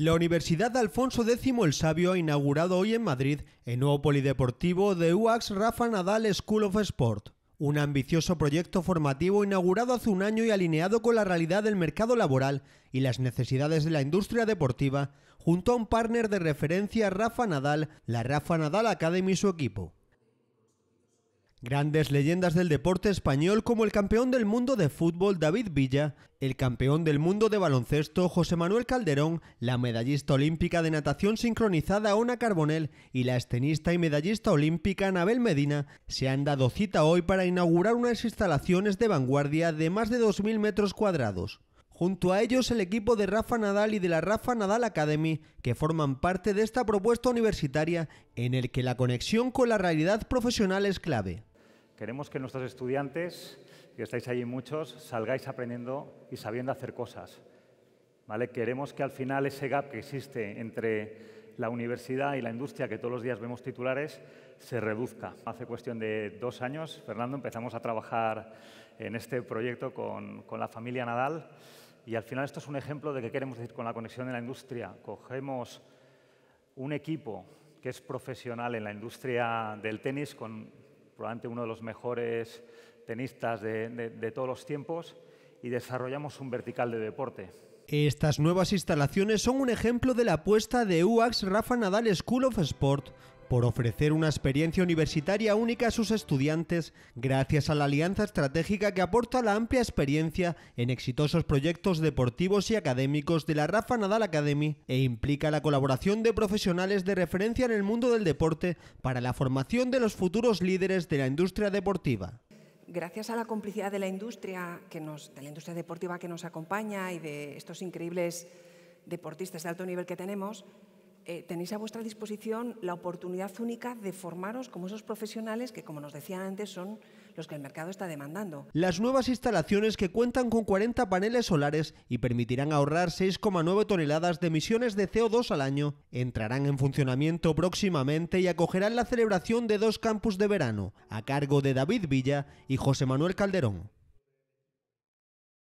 La Universidad Alfonso X el Sabio ha inaugurado hoy en Madrid el nuevo polideportivo de UAX Rafa Nadal School of Sport, un ambicioso proyecto formativo inaugurado hace un año y alineado con la realidad del mercado laboral y las necesidades de la industria deportiva, junto a un partner de referencia Rafa Nadal, la Rafa Nadal Academy y su equipo. Grandes leyendas del deporte español como el campeón del mundo de fútbol David Villa, el campeón del mundo de baloncesto José Manuel Calderón, la medallista olímpica de natación sincronizada Ona Carbonell y la estenista y medallista olímpica Anabel Medina se han dado cita hoy para inaugurar unas instalaciones de vanguardia de más de 2.000 metros cuadrados. Junto a ellos el equipo de Rafa Nadal y de la Rafa Nadal Academy, que forman parte de esta propuesta universitaria en el que la conexión con la realidad profesional es clave. Queremos que nuestros estudiantes, que estáis allí muchos, salgáis aprendiendo y sabiendo hacer cosas. ¿Vale? Queremos que al final ese gap que existe entre la universidad y la industria, que todos los días vemos titulares, se reduzca. Hace cuestión de dos años, Fernando, empezamos a trabajar en este proyecto con, con la familia Nadal y al final esto es un ejemplo de qué queremos decir con la conexión de la industria. Cogemos un equipo que es profesional en la industria del tenis, con probablemente uno de los mejores tenistas de, de todos los tiempos, y desarrollamos un vertical de deporte. Estas nuevas instalaciones son un ejemplo de la apuesta de UAX Rafa Nadal School of Sport por ofrecer una experiencia universitaria única a sus estudiantes gracias a la alianza estratégica que aporta la amplia experiencia en exitosos proyectos deportivos y académicos de la Rafa Nadal Academy e implica la colaboración de profesionales de referencia en el mundo del deporte para la formación de los futuros líderes de la industria deportiva gracias a la complicidad de la industria, que nos, de la industria deportiva que nos acompaña y de estos increíbles deportistas de alto nivel que tenemos, eh, tenéis a vuestra disposición la oportunidad única de formaros como esos profesionales que, como nos decían antes, son los que el mercado está demandando. Las nuevas instalaciones que cuentan con 40 paneles solares y permitirán ahorrar 6,9 toneladas de emisiones de CO2 al año entrarán en funcionamiento próximamente y acogerán la celebración de dos campus de verano, a cargo de David Villa y José Manuel Calderón.